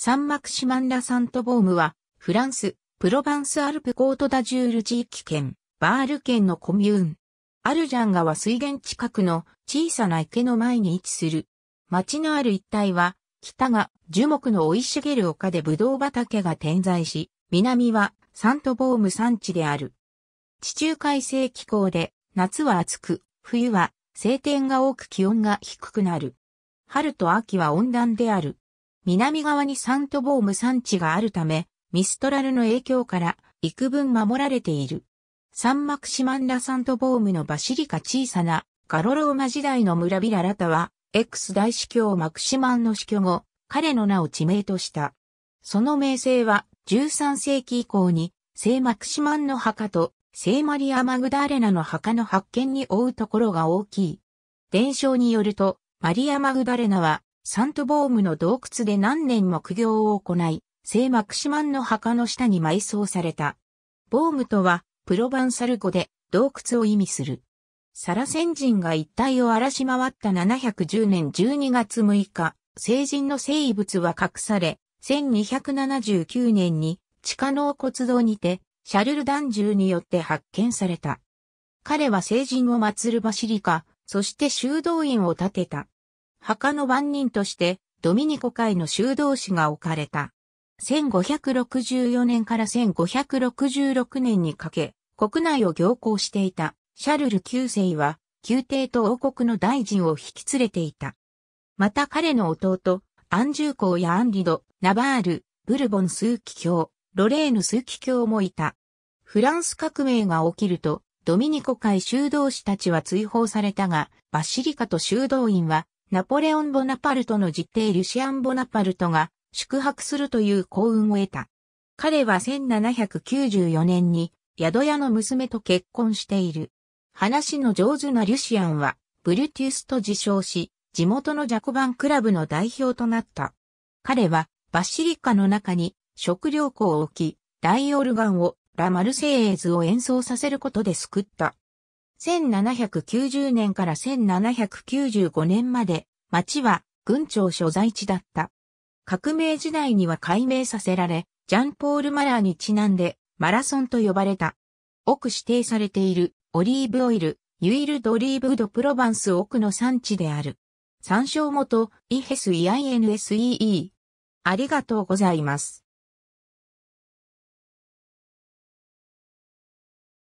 サンマクシマン・ラ・サントボームは、フランス、プロバンス・アルプ・コート・ダ・ジュール地域圏、バール県のコミューン。アルジャン川水源近くの小さな池の前に位置する。町のある一帯は、北が樹木の生い茂る丘でブドウ畑が点在し、南はサントボーム山地である。地中海性気候で、夏は暑く、冬は晴天が多く気温が低くなる。春と秋は温暖である。南側にサントボーム山地があるため、ミストラルの影響から幾分守られている。サンマクシマンラサントボームのバシリカ小さなガロローマ時代の村ビララタは、X 大司教マクシマンの死去後、彼の名を地名とした。その名声は13世紀以降に聖マクシマンの墓と聖マリア・マグダーレナの墓の発見に追うところが大きい。伝承によると、マリア・マグダレナはサントボームの洞窟で何年も苦行を行い、聖マクシマンの墓の下に埋葬された。ボームとは、プロヴァンサル語で洞窟を意味する。サラ先人が一帯を荒らし回った710年12月6日、聖人の生物は隠され、1279年に地下納骨堂にて、シャルルダン銃によって発見された。彼は聖人を祀るバシリカ、そして修道院を建てた。墓の番人として、ドミニコ会の修道士が置かれた。1564年から1566年にかけ、国内を行行していたシャルル9世は、宮廷と王国の大臣を引き連れていた。また彼の弟、アンジュー公やアンリド、ナバール、ブルボン数奇教、ロレーヌ数奇教もいた。フランス革命が起きると、ドミニコ会修道士たちは追放されたが、バシリカと修道院はナポレオン・ボナパルトの実弟リュシアン・ボナパルトが宿泊するという幸運を得た。彼は1794年に宿屋の娘と結婚している。話の上手なリュシアンはブリュティウスと自称し、地元のジャコバンクラブの代表となった。彼はバシリカの中に食料庫を置き、大オルガンをラ・マルセイエーズを演奏させることで救った。1790年から1795年まで町は軍庁所在地だった。革命時代には改名させられ、ジャンポール・マラーにちなんでマラソンと呼ばれた。奥指定されているオリーブオイル、ユイルド・オリーブ・ド・プロバンス奥の産地である。参照元、イヘス・イ i n エ・イ・ e ありがとうございます。